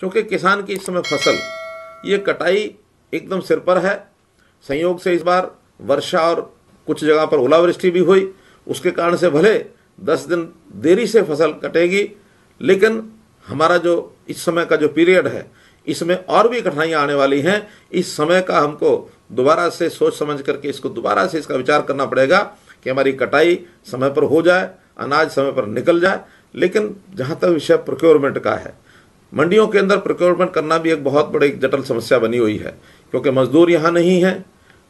क्योंकि किसान की इस समय फसल ये कटाई एकदम सिर पर है संयोग से इस बार वर्षा और कुछ जगह पर ओलावृष्टि भी हुई उसके कारण से भले दस दिन देरी से फसल कटेगी लेकिन हमारा जो इस समय का जो पीरियड है इसमें और भी कठिनाइयाँ आने वाली हैं इस समय का हमको दोबारा से सोच समझ करके इसको दोबारा से इसका विचार करना पड़ेगा कि हमारी कटाई समय पर हो जाए अनाज समय पर निकल जाए लेकिन जहाँ तक विषय प्रोक्योरमेंट का है मंडियों के अंदर प्रोक्योरमेंट करना भी एक बहुत बड़ी जटिल समस्या बनी हुई है क्योंकि मजदूर यहाँ नहीं है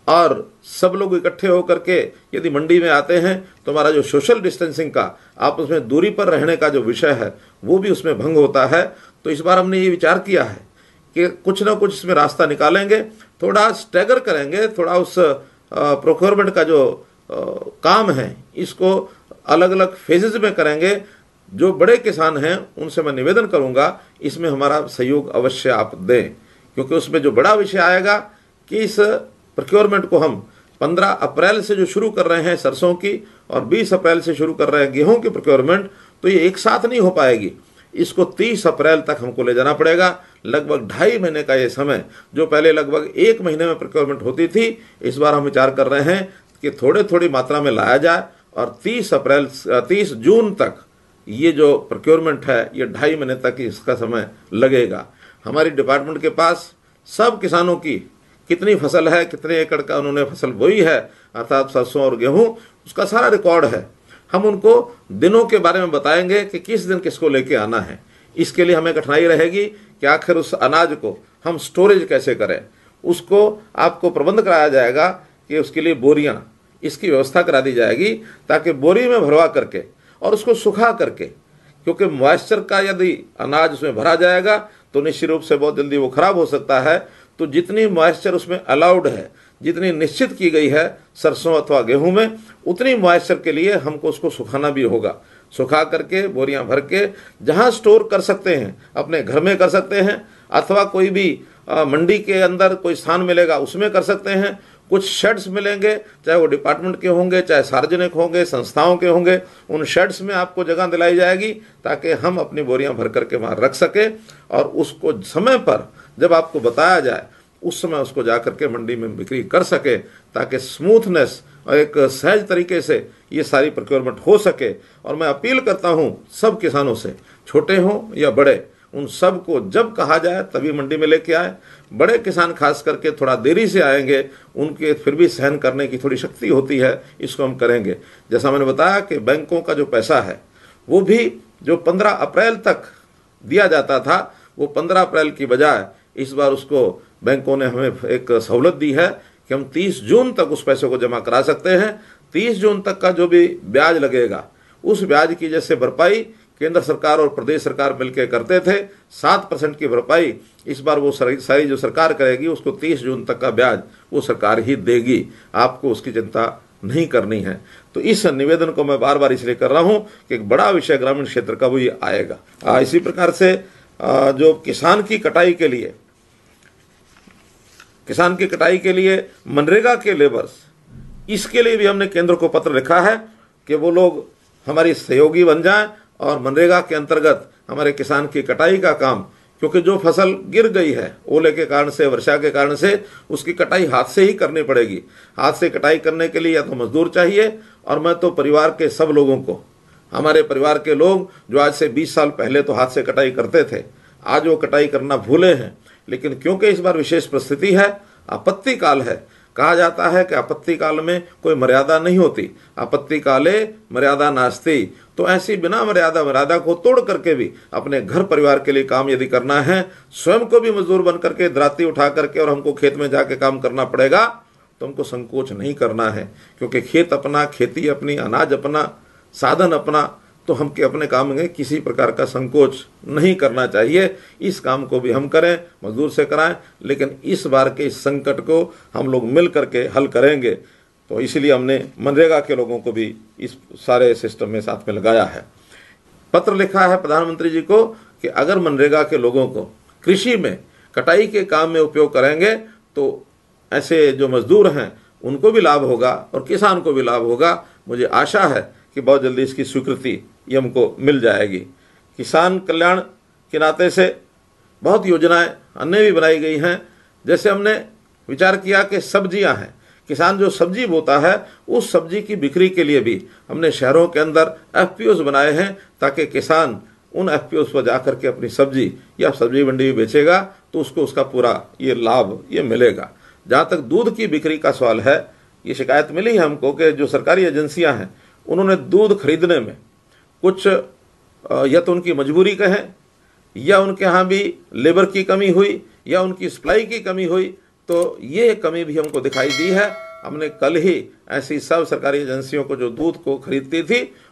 और सब लोग इकट्ठे होकर के यदि मंडी में आते हैं तो हमारा जो सोशल डिस्टेंसिंग का आप उसमें दूरी पर रहने का जो विषय है वो भी उसमें भंग होता है तो इस बार हमने ये विचार किया है कि कुछ ना कुछ इसमें रास्ता निकालेंगे थोड़ा स्टैगर करेंगे थोड़ा उस प्रोक्योरमेंट का जो आ, काम है इसको अलग अलग फेजेज में करेंगे जो बड़े किसान हैं उनसे मैं निवेदन करूंगा इसमें हमारा सहयोग अवश्य आप दें क्योंकि उसमें जो बड़ा विषय आएगा कि इस प्रक्योरमेंट को हम 15 अप्रैल से जो शुरू कर रहे हैं सरसों की और 20 अप्रैल से शुरू कर रहे हैं गेहूं की प्रक्योरमेंट तो ये एक साथ नहीं हो पाएगी इसको 30 अप्रैल तक हमको ले जाना पड़ेगा लगभग ढाई महीने का ये समय जो पहले लगभग एक महीने में प्रक्योरमेंट होती थी इस बार हम विचार कर रहे हैं कि थोड़े थोड़ी मात्रा में लाया जाए और 30 अप्रैल 30 जून तक ये जो प्रोक्योरमेंट है ये ढाई महीने तक इसका समय लगेगा हमारी डिपार्टमेंट के पास सब किसानों की कितनी फसल है कितने एकड़ का उन्होंने फसल बोई है अर्थात सरसों और गेहूं उसका सारा रिकॉर्ड है हम उनको दिनों के बारे में बताएंगे कि किस दिन किसको लेके आना है इसके लिए हमें कठिनाई रहेगी कि आखिर उस अनाज को हम स्टोरेज कैसे करें उसको आपको प्रबंध कराया जाएगा कि उसके लिए बोरियाँ इसकी व्यवस्था करा दी जाएगी ताकि बोरी में भरवा करके और उसको सुखा करके क्योंकि मॉइस्चर का यदि अनाज उसमें भरा जाएगा तो निश्चित रूप से बहुत जल्दी वो खराब हो सकता है तो जितनी मॉइस्चर उसमें अलाउड है जितनी निश्चित की गई है सरसों अथवा गेहूं में उतनी मॉइस्चर के लिए हमको उसको सुखाना भी होगा सुखा करके बोरियां भर के जहां स्टोर कर सकते हैं अपने घर में कर सकते हैं अथवा कोई भी मंडी के अंदर कोई स्थान मिलेगा उसमें कर सकते हैं कुछ शेड्स मिलेंगे चाहे वो डिपार्टमेंट के होंगे चाहे सार्वजनिक होंगे संस्थाओं के होंगे उन शेड्स में आपको जगह दिलाई जाएगी ताकि हम अपनी बोरियां भर करके वहाँ रख सकें और उसको समय पर जब आपको बताया जाए उस समय उसको जा करके मंडी में बिक्री कर सके ताकि स्मूथनेस और एक सहज तरीके से ये सारी प्रोक्योरमेंट हो सके और मैं अपील करता हूँ सब किसानों से छोटे हों या बड़े उन सब को जब कहा जाए तभी मंडी में लेके आए बड़े किसान खास करके थोड़ा देरी से आएंगे उनके फिर भी सहन करने की थोड़ी शक्ति होती है इसको हम करेंगे जैसा मैंने बताया कि बैंकों का जो पैसा है वो भी जो पंद्रह अप्रैल तक दिया जाता था वो पंद्रह अप्रैल की बजाय इस बार उसको बैंकों ने हमें एक सहूलत दी है कि हम तीस जून तक उस पैसे को जमा करा सकते हैं तीस जून तक का जो भी ब्याज लगेगा उस ब्याज की जैसे भरपाई केंद्र सरकार और प्रदेश सरकार मिलकर करते थे सात परसेंट की भरपाई इस बार वो सारी जो सरकार करेगी उसको तीस जून तक का ब्याज वो सरकार ही देगी आपको उसकी चिंता नहीं करनी है तो इस निवेदन को मैं बार बार इसलिए कर रहा हूँ कि एक बड़ा विषय ग्रामीण क्षेत्र का वो ये आएगा आ, इसी प्रकार से आ, जो किसान की कटाई के लिए किसान की कटाई के लिए मनरेगा के लेबर्स इसके लिए भी हमने केंद्र को पत्र लिखा है कि वो लोग हमारी सहयोगी बन जाएं और मनरेगा के अंतर्गत हमारे किसान की कटाई का काम क्योंकि जो फसल गिर गई है ओले के कारण से वर्षा के कारण से उसकी कटाई हाथ से ही करनी पड़ेगी हाथ से कटाई करने के लिए या तो मजदूर चाहिए और मैं तो परिवार के सब लोगों को हमारे परिवार के लोग जो आज से 20 साल पहले तो हाथ से कटाई करते थे आज वो कटाई करना भूले हैं लेकिन क्योंकि इस बार विशेष परिस्थिति है आपत्ति काल है कहा जाता है कि आपत्ति काल में कोई मर्यादा नहीं होती आपत्ति काले मर्यादा नाचती तो ऐसी बिना मर्यादा मर्यादा को तोड़ करके भी अपने घर परिवार के लिए काम यदि करना है स्वयं को भी मजदूर बन करके धराती उठा करके और हमको खेत में जाके काम करना पड़ेगा तो हमको संकोच नहीं करना है क्योंकि खेत अपना खेती अपनी अनाज अपना साधन अपना तो हम के अपने काम में किसी प्रकार का संकोच नहीं करना चाहिए इस काम को भी हम करें मजदूर से कराएं लेकिन इस बार के इस संकट को हम लोग मिल करके हल करेंगे तो इसलिए हमने मनरेगा के लोगों को भी इस सारे सिस्टम में साथ में लगाया है पत्र लिखा है प्रधानमंत्री जी को कि अगर मनरेगा के लोगों को कृषि में कटाई के काम में उपयोग करेंगे तो ऐसे जो मजदूर हैं उनको भी लाभ होगा और किसान को भी लाभ होगा मुझे आशा है कि बहुत जल्दी इसकी स्वीकृति ये हमको मिल जाएगी किसान कल्याण के नाते से बहुत योजनाएं अन्य भी बनाई गई हैं जैसे हमने विचार किया कि सब्जियां हैं किसान जो सब्जी बोता है उस सब्जी की बिक्री के लिए भी हमने शहरों के अंदर एफ बनाए हैं ताकि किसान उन एफ पर जा करके अपनी सब्जी या सब्जी मंडी बेचेगा तो उसको उसका पूरा ये लाभ ये मिलेगा जहाँ तक दूध की बिक्री का सवाल है ये शिकायत मिली है हमको कि जो सरकारी एजेंसियां हैं उन्होंने दूध खरीदने में कुछ या तो उनकी मजबूरी कहें या उनके यहाँ भी लेबर की कमी हुई या उनकी सप्लाई की कमी हुई तो ये कमी भी हमको दिखाई दी है हमने कल ही ऐसी सब सरकारी एजेंसियों को जो दूध को खरीदती थी